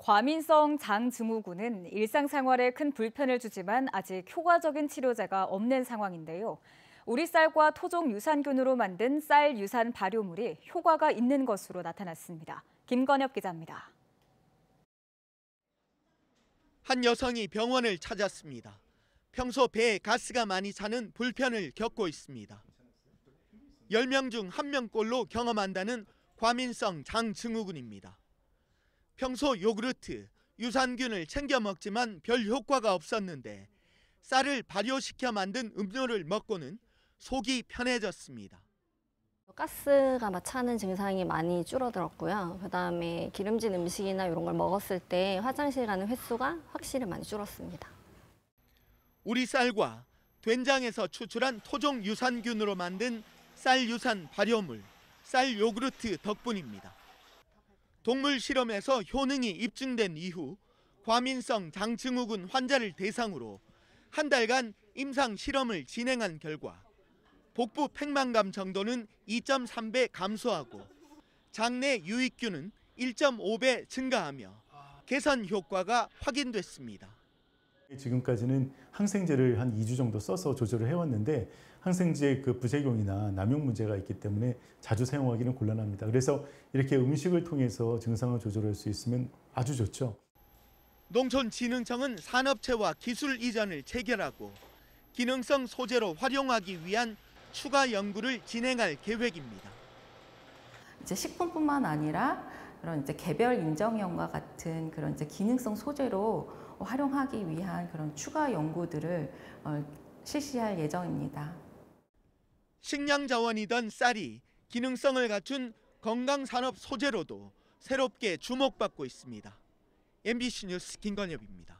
과민성 장증후군은 일상생활에 큰 불편을 주지만 아직 효과적인 치료제가 없는 상황인데요. 우리 쌀과 토종 유산균으로 만든 쌀 유산 발효물이 효과가 있는 것으로 나타났습니다. 김건엽 기자입니다. 한 여성이 병원을 찾았습니다. 평소 배에 가스가 많이 차는 불편을 겪고 있습니다. 10명 중 1명꼴로 경험한다는 과민성 장증후군입니다. 평소 요구르트, 유산균을 챙겨 먹지만 별 효과가 없었는데 쌀을 발효시켜 만든 음료를 먹고는 속이 편해졌습니다. 가스가 막 차는 증상이 많이 줄어들었고요. 그다음에 기름진 음식이나 이런 걸 먹었을 때 화장실 가는 횟수가 확실히 많이 줄었습니다. 우리 쌀과 된장에서 추출한 토종 유산균으로 만든 쌀 유산 발효물, 쌀 요구르트 덕분입니다. 동물 실험에서 효능이 입증된 이후 과민성 장증후군 환자를 대상으로 한 달간 임상 실험을 진행한 결과 복부 팽만감 정도는 2.3배 감소하고 장내 유익균은 1.5배 증가하며 개선 효과가 확인됐습니다. 예, 지금까지는 항생제를 한 2주 정도 써서 조절을 해왔는데 항생제 그 부작용이나 남용 문제가 있기 때문에 자주 사용하기는 곤란합니다. 그래서 이렇게 음식을 통해서 증상을 조절할 수 있으면 아주 좋죠. 농촌진흥청은 산업체와 기술 이전을 체결하고 기능성 소재로 활용하기 위한 추가 연구를 진행할 계획입니다. 이제 식품뿐만 아니라 그런 이제 개별 인정형과 같은 그런 이제 기능성 소재로 활용하기 위한 그런 추가 연구들을 어, 실시할 예정입니다. 식량 자원이던 쌀이 기능성을 갖춘 건강 산업 소재로도 새롭게 주목받고 있습니다. MBC 뉴스 김건엽입니다.